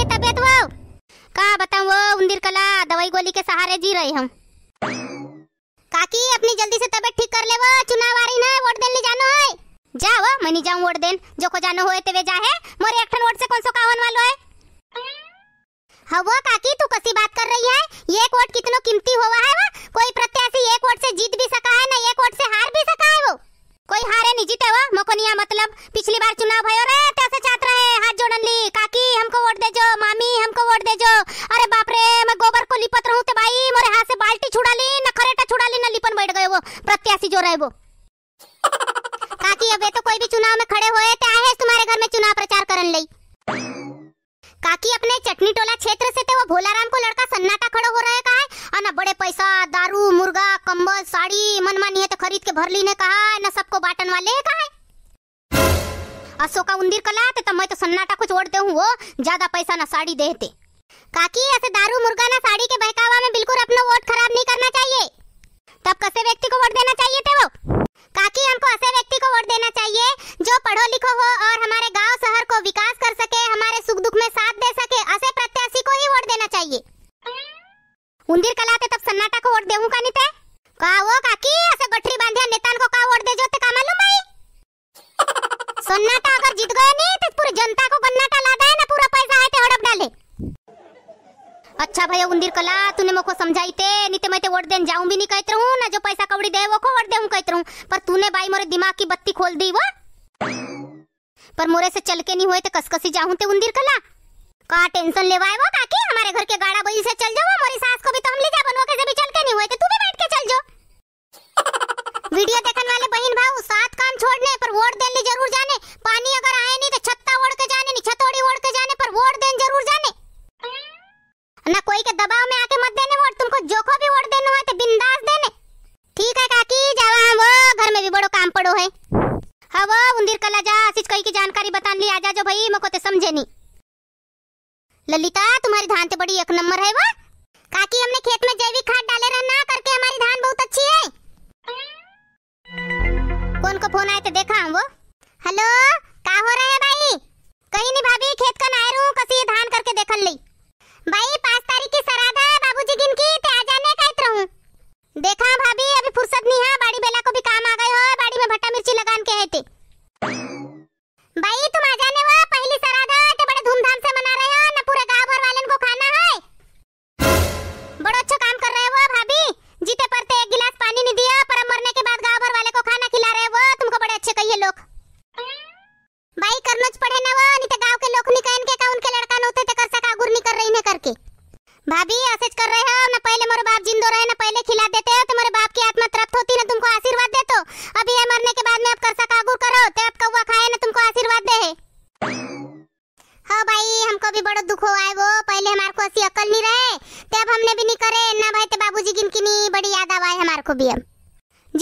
ये है तबीयत वो कहा बताऊ वो उंदिर कला दवाई गोली के सहारे जी रहे हम काकी अपनी जल्दी से तबीयत ठीक कर ले वो चुनाव आ रही ना वोट देने जानो है जा वो मैं नहीं जाऊँ वोट देन जो को जानो होए तेवे जा है मोरे एक वोट से कौन सो कावन वालो है हाँ वो काकी तू कसी बात कर रही है ये वोट कितनो कीमती हुआ है वो कोई प्रत्याशी एक वोट से जीत भी सका है ना एक वोट से हार भी सका है वो कोई हारे नहीं जीते वो मको मतलब पिछली बार चुनाव भाई और जी अबे तो कोई भी चुनाव में खड़े होए ते आए तुम्हारे घर में चुनाव प्रचार करन ले काकी अपने चटनी टोला क्षेत्र से थे वो भोलाराम को लड़का सन्नाटा खड़ा हो रहे कहा है ना बड़े पैसा दारू मुर्गा कंबल साड़ी मनमानी है तो खरीद के भर ली ने कहा है ना सबको बाटन वाले कहा है अशोका उंदीर कला तो मैं तो सन्नाटा कुछ ओढ़ते हूँ वो ज्यादा पैसा ना साड़ी देते काकी ऐसे दारू मुर्गा ना साड़ी के बहकावा में बिल्कुल अपना वोट खराब नहीं करना चाहिए तब कैसे व्यक्ति को वोट देना चाहिए थे वो काकी हमको ऐसे व्यक्ति को जो पढ़ो लिखो हो और हमारे गांव शहर को विकास कर सके हमारे सुख दुख में साथ दे सके ऐसे प्रत्याशी को ही वोट देना चाहिए उंदीर कलाते तब सन्नाटा को वोट देऊ का नीते का वो काकी ऐसे गठरी बांधिया नेतान को का वोट दे जो ते का मालूम भाई सन्नाटा अगर जीत गए नहीं तो पूरी जनता को गन्नाटा लादा है ना पूरा पैसा आते हड़प डाले अच्छा भाई उंदीर कला तूने मुझको समझाई ते नीते मैं ते वोट देन जाऊं भी नहीं कहत रहूं ना जो पैसा कौड़ी दे वो को वोट देऊं कहत रहूं पर तूने भाई मोरे दिमाग की बत्ती खोल दी वो पर मोरे से चल के नहीं हुए तो कसकसी जाऊं ते उंदिर कला का टेंशन लेवाए वो काकी हमारे घर के गाड़ा बोई से चल जाओ मोरी सास को भी तो हम ले जा बनवा कैसे भी चल के नहीं हुए तो तू भी बैठ के चल जाओ वीडियो देखने वाले बहन भाव सात काम छोड़ने पर वोट देने जरूर जाने पानी अगर आए नहीं तो छत्ता ओढ़ के जाने नहीं छतोड़ी ओढ़ के जाने पर वोट देन जरूर जाने ना कोई के दबाव में आके मत देने वोट तुमको जोखो भी वोट देना है तो बिंदास देने ठीक है काकी जावा वो घर में भी बड़ो काम पड़ो है हवा उंदिर कला जा सिच कई की जानकारी बतान ली आजा जो भाई मको ते समझे नी ललिता तुम्हारी धान ते बड़ी एक नंबर है वो काकी हमने खेत में जैविक खाद डाले रहा ना करके हमारी धान बहुत अच्छी है कौन को फोन आए थे देखा हम वो हेलो का हो रहा है भाई कहीं नहीं भाभी खेत का नायरू कसी धान करके देखन ली भाई 5 तारीख बड़ा दुख हुआ है वो पहले हमारे को ऐसी अकल नहीं रहे ते अब हमने भी नहीं करे ना भाई ते बाबूजी गिनकी नहीं बड़ी याद आवा है हमारे को भी अब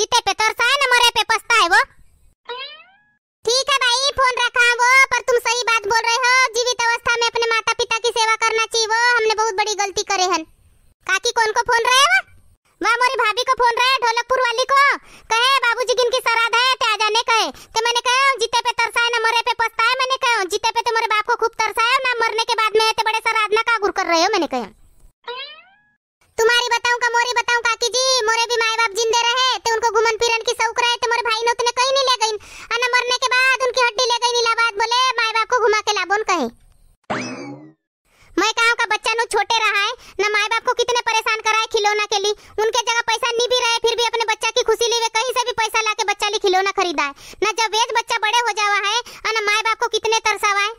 जीते पे तरसा है ना मरे पे पछता है वो ठीक है भाई फोन रखा वो पर तुम सही बात बोल रहे हो जीवित अवस्था में अपने माता पिता की सेवा करना चाहिए वो हमने बहुत बड़ी गलती करे हन काकी कौन को फोन रहे हो वह मोरी भाभी को फोन रहे ढोलकपुर वाली को कहे बाबूजी की सराद है ते आ जाने कहे ते मैंने कहा जीते पे तरसा है ना मरे पे पछता है मैंने कहा जीते पे तो मरे रहे हो मैंने कहा तुम्हारी बताऊं का मोरी बताऊं काकी जी मोरे भी माए बाप जिंदे रहे ते तो उनको घुमन फिरन की शौक रहे ते तो मोरे भाई ने उतने कहीं नहीं ले गईन अना मरने के बाद उनकी हड्डी ले गई नीलाबाद बोले माए बाप को घुमा के लाबोन कहे मैं कहा का बच्चा नु छोटे रहा है ना माए बाप को कितने परेशान करा है खिलौना के लिए उनके जगह पैसा नहीं भी रहे फिर भी अपने बच्चा की खुशी लिए कहीं से भी पैसा लाके बच्चा लिए खिलौना खरीदा है ना जब एज बच्चा बड़े हो जावा है ना माए बाप को कितने तरसावा है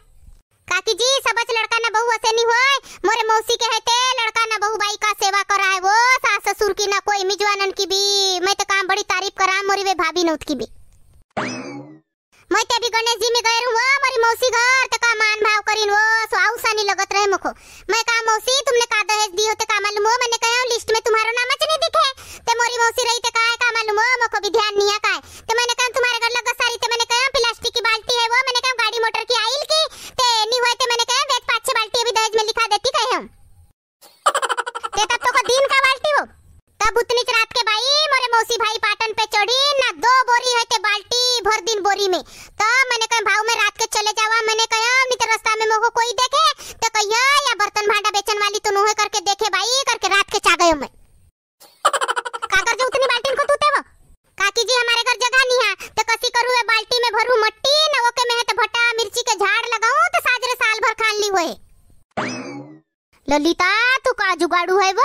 काकी जी सबच लड़का बहुआ ऐसे नहीं होए मोरे मौसी के है ते लड़का ना बहु भाई का सेवा कर रहा है वो सास ससुर की ना कोई मिजवानन की भी मैं तो काम बड़ी तारीफ कर करा मोरी वे भाभी नौत की भी मैं तो अभी गणेश जी में गए वो मोरी मौसी घर तो का मान भाव करीन वो सो आउसा नहीं लगत रहे मुखो मैं का मौसी तुमने का दहेज दी तो का मालूम हो ललिता तू का जुगाड़ू है वो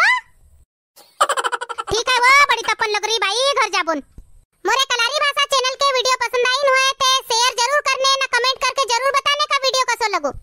ठीक है वो बड़ी तपन लग रही भाई घर जा बोल मोरे कलारी भाषा चैनल के वीडियो पसंद आई हो तो शेयर जरूर करने ना कमेंट करके जरूर बताने का वीडियो कैसा लगो